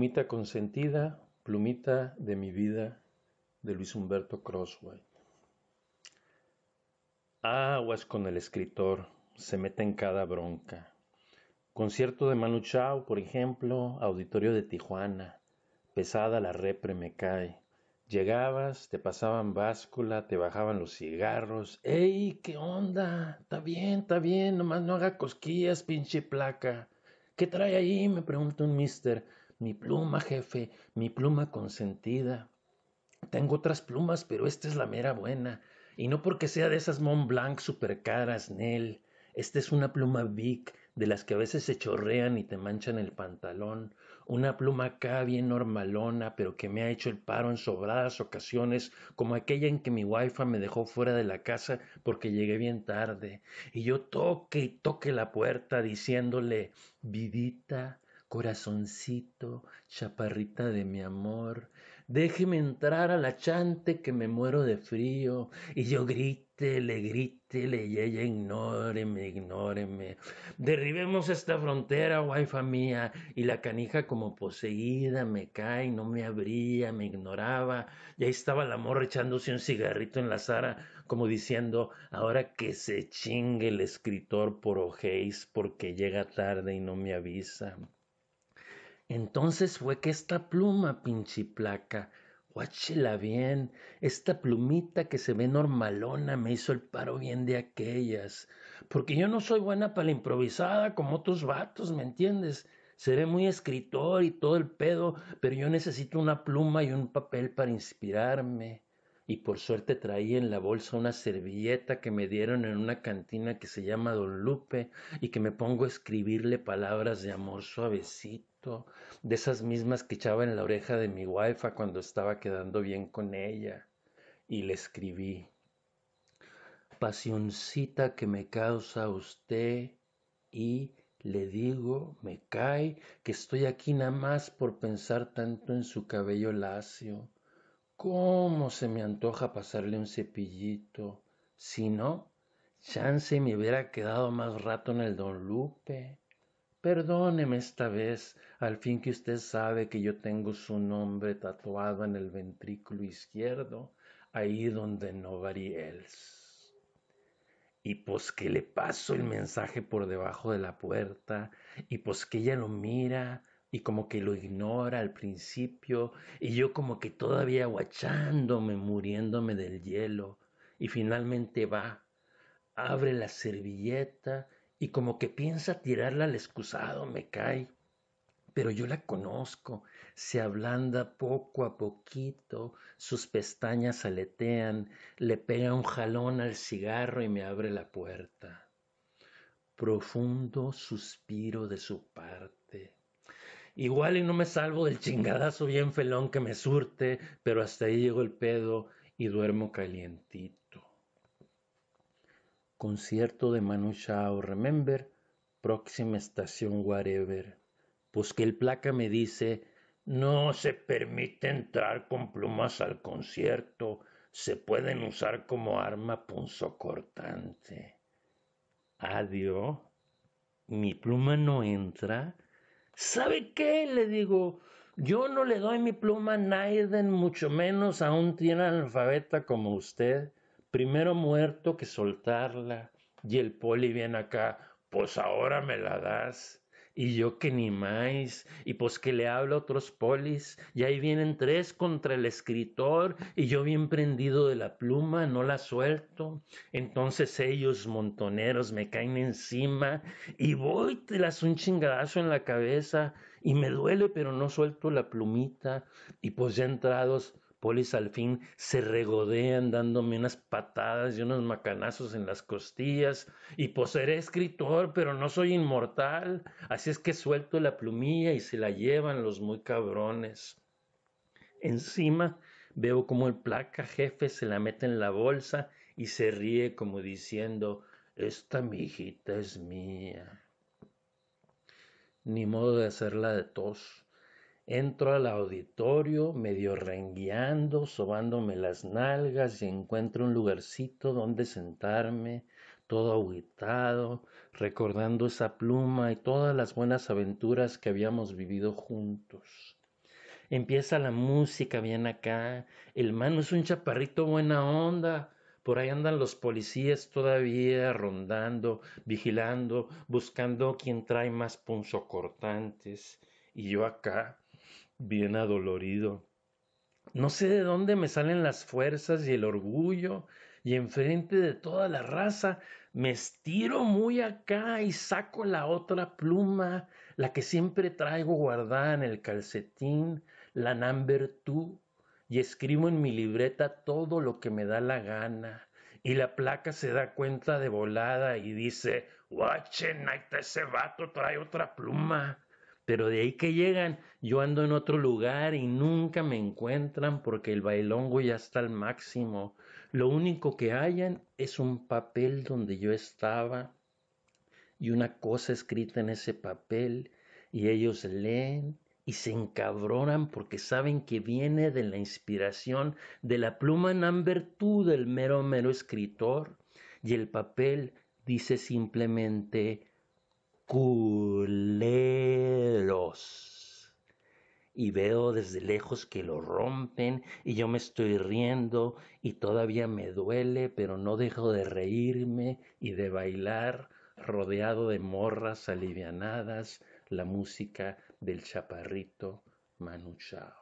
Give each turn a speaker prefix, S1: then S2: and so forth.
S1: Plumita consentida, plumita de mi vida, de Luis Humberto Crosway. Aguas con el escritor, se mete en cada bronca. Concierto de Manu Chao, por ejemplo, auditorio de Tijuana. Pesada la repre me cae. Llegabas, te pasaban báscula, te bajaban los cigarros. ¡Ey, qué onda! Está bien, está bien, nomás no haga cosquillas, pinche placa. ¿Qué trae ahí? me pregunta un mister. Mi pluma, jefe, mi pluma consentida. Tengo otras plumas, pero esta es la mera buena. Y no porque sea de esas Mont Blanc super caras, Nel. Esta es una pluma Vic, de las que a veces se chorrean y te manchan el pantalón. Una pluma acá bien normalona, pero que me ha hecho el paro en sobradas ocasiones, como aquella en que mi wifi me dejó fuera de la casa porque llegué bien tarde. Y yo toque y toque la puerta diciéndole, vidita, Corazoncito, chaparrita de mi amor, déjeme entrar a la chante que me muero de frío y yo grite, le grite, le y ella ignóreme, ignóreme. Derribemos esta frontera, waifa mía, y la canija como poseída me cae, no me abría, me ignoraba, y ahí estaba la morra echándose un cigarrito en la Sara, como diciendo, ahora que se chingue el escritor por ojéis, porque llega tarde y no me avisa. Entonces fue que esta pluma, placa, guáchela bien, esta plumita que se ve normalona me hizo el paro bien de aquellas, porque yo no soy buena para la improvisada como otros vatos, ¿me entiendes? Seré muy escritor y todo el pedo, pero yo necesito una pluma y un papel para inspirarme y por suerte traí en la bolsa una servilleta que me dieron en una cantina que se llama Don Lupe y que me pongo a escribirle palabras de amor suavecito de esas mismas que echaba en la oreja de mi wifa cuando estaba quedando bien con ella. Y le escribí, pasioncita que me causa usted y le digo, me cae, que estoy aquí nada más por pensar tanto en su cabello lacio. ¿Cómo se me antoja pasarle un cepillito? Si no, chance me hubiera quedado más rato en el don Lupe. Perdóneme esta vez, al fin que usted sabe que yo tengo su nombre tatuado en el ventrículo izquierdo, ahí donde nobody else. Y pues que le paso el mensaje por debajo de la puerta, y pues que ella lo mira, y como que lo ignora al principio, y yo como que todavía aguachándome, muriéndome del hielo, y finalmente va, abre la servilleta y como que piensa tirarla al excusado, me cae. Pero yo la conozco, se ablanda poco a poquito, sus pestañas aletean, le pega un jalón al cigarro y me abre la puerta. Profundo suspiro de su parte. Igual y no me salvo del chingadazo bien felón que me surte, pero hasta ahí llego el pedo y duermo calientito concierto de Manu Chao, Remember, próxima estación Whatever. Pues que el placa me dice, no se permite entrar con plumas al concierto, se pueden usar como arma punzocortante. Adiós, mi pluma no entra. ¿Sabe qué? Le digo, yo no le doy mi pluma a Naiden, mucho menos a un tiene alfabeta como usted primero muerto que soltarla. Y el poli viene acá, pues ahora me la das. Y yo que ni más, y pues que le hablo a otros polis, y ahí vienen tres contra el escritor, y yo bien prendido de la pluma, no la suelto. Entonces ellos, montoneros, me caen encima, y voy, te las un chingadazo en la cabeza, y me duele, pero no suelto la plumita, y pues ya entrados, Polis al fin se regodean dándome unas patadas y unos macanazos en las costillas, y pues seré escritor, pero no soy inmortal, así es que suelto la plumilla y se la llevan los muy cabrones. Encima veo como el placa jefe se la mete en la bolsa y se ríe como diciendo, esta mijita es mía. Ni modo de hacerla de tos Entro al auditorio, medio rengueando, sobándome las nalgas y encuentro un lugarcito donde sentarme, todo aguitado, recordando esa pluma y todas las buenas aventuras que habíamos vivido juntos. Empieza la música bien acá, el mano es un chaparrito buena onda, por ahí andan los policías todavía rondando, vigilando, buscando quién trae más punzocortantes. Y yo acá, bien adolorido. No sé de dónde me salen las fuerzas y el orgullo, y enfrente de toda la raza me estiro muy acá y saco la otra pluma, la que siempre traigo guardada en el calcetín, la number y escribo en mi libreta todo lo que me da la gana. Y la placa se da cuenta de volada y dice, watch night, ese vato trae otra pluma. Pero de ahí que llegan, yo ando en otro lugar y nunca me encuentran porque el bailongo ya está al máximo. Lo único que hallan es un papel donde yo estaba y una cosa escrita en ese papel y ellos leen y se encabronan porque saben que viene de la inspiración de la pluma en two del mero mero escritor y el papel dice simplemente y veo desde lejos que lo rompen y yo me estoy riendo y todavía me duele, pero no dejo de reírme y de bailar rodeado de morras alivianadas la música del chaparrito manuchao